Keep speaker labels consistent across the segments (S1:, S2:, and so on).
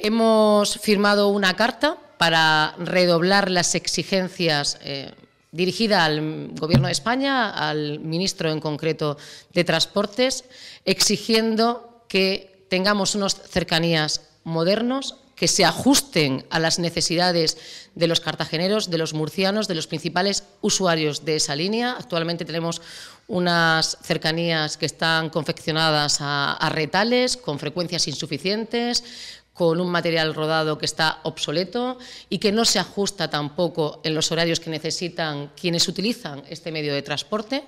S1: Hemos firmado una carta para redoblar las exigencias dirigidas eh, dirigida al Gobierno de España, al ministro en concreto de Transportes, exigiendo que tengamos unas cercanías modernos que se ajusten a las necesidades de los cartageneros, de los murcianos, de los principales usuarios de esa línea. Actualmente tenemos unas cercanías que están confeccionadas a retales, con frecuencias insuficientes, con un material rodado que está obsoleto y que no se ajusta tampoco en los horarios que necesitan quienes utilizan este medio de transporte.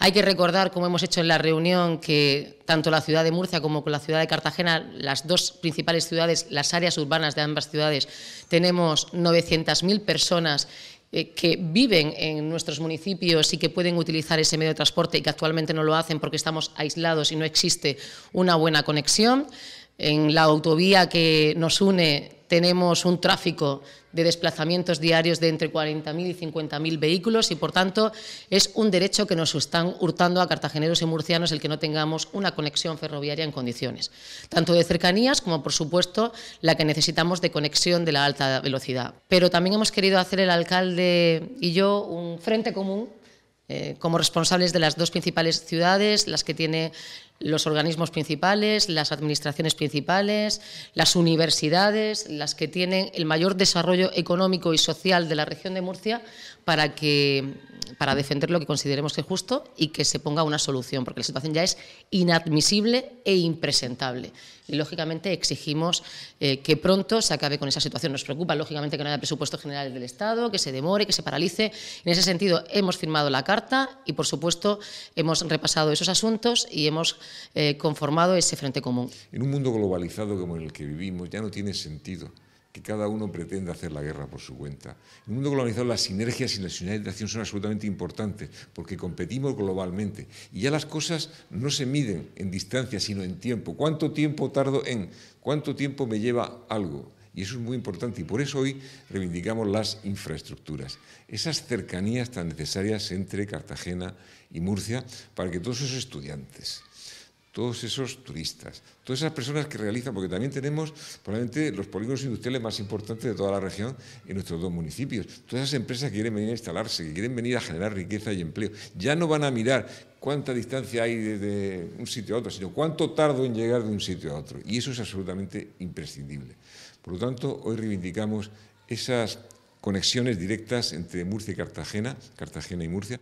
S1: Hay que recordar, como hemos hecho en la reunión, que tanto la ciudad de Murcia como la ciudad de Cartagena, las dos principales ciudades, las áreas urbanas de ambas ciudades, tenemos 900.000 personas eh, que viven en nuestros municipios y que pueden utilizar ese medio de transporte y que actualmente no lo hacen porque estamos aislados y no existe una buena conexión. En la autovía que nos une tenemos un tráfico de desplazamientos diarios de entre 40.000 y 50.000 vehículos y, por tanto, es un derecho que nos están hurtando a cartageneros y murcianos el que no tengamos una conexión ferroviaria en condiciones, tanto de cercanías como, por supuesto, la que necesitamos de conexión de la alta velocidad. Pero también hemos querido hacer el alcalde y yo un frente común eh, como responsables de las dos principales ciudades, las que tiene los organismos principales, las administraciones principales, las universidades, las que tienen el mayor desarrollo económico y social de la región de Murcia, para, que, para defender lo que consideremos que es justo y que se ponga una solución, porque la situación ya es inadmisible e impresentable. Y, lógicamente, exigimos eh, que pronto se acabe con esa situación. Nos preocupa, lógicamente, que no haya presupuesto general del Estado, que se demore, que se paralice. En ese sentido, hemos firmado la carta y, por supuesto, hemos repasado esos asuntos y hemos eh, conformado ese frente común.
S2: En un mundo globalizado como el que vivimos ya no tiene sentido que cada uno pretenda hacer la guerra por su cuenta. En un mundo globalizado las sinergias y la de son absolutamente importantes porque competimos globalmente y ya las cosas no se miden en distancia sino en tiempo. ¿Cuánto tiempo tardo en? ¿Cuánto tiempo me lleva algo? Y eso es muy importante y por eso hoy reivindicamos las infraestructuras, esas cercanías tan necesarias entre Cartagena y Murcia para que todos esos estudiantes, todos esos turistas, todas esas personas que realizan, porque también tenemos probablemente los polígonos industriales más importantes de toda la región en nuestros dos municipios, todas esas empresas que quieren venir a instalarse, que quieren venir a generar riqueza y empleo, ya no van a mirar cuánta distancia hay de un sitio a otro, sino cuánto tardo en llegar de un sitio a otro. Y eso es absolutamente imprescindible. Por lo tanto, hoy reivindicamos esas conexiones directas entre Murcia y Cartagena, Cartagena y Murcia.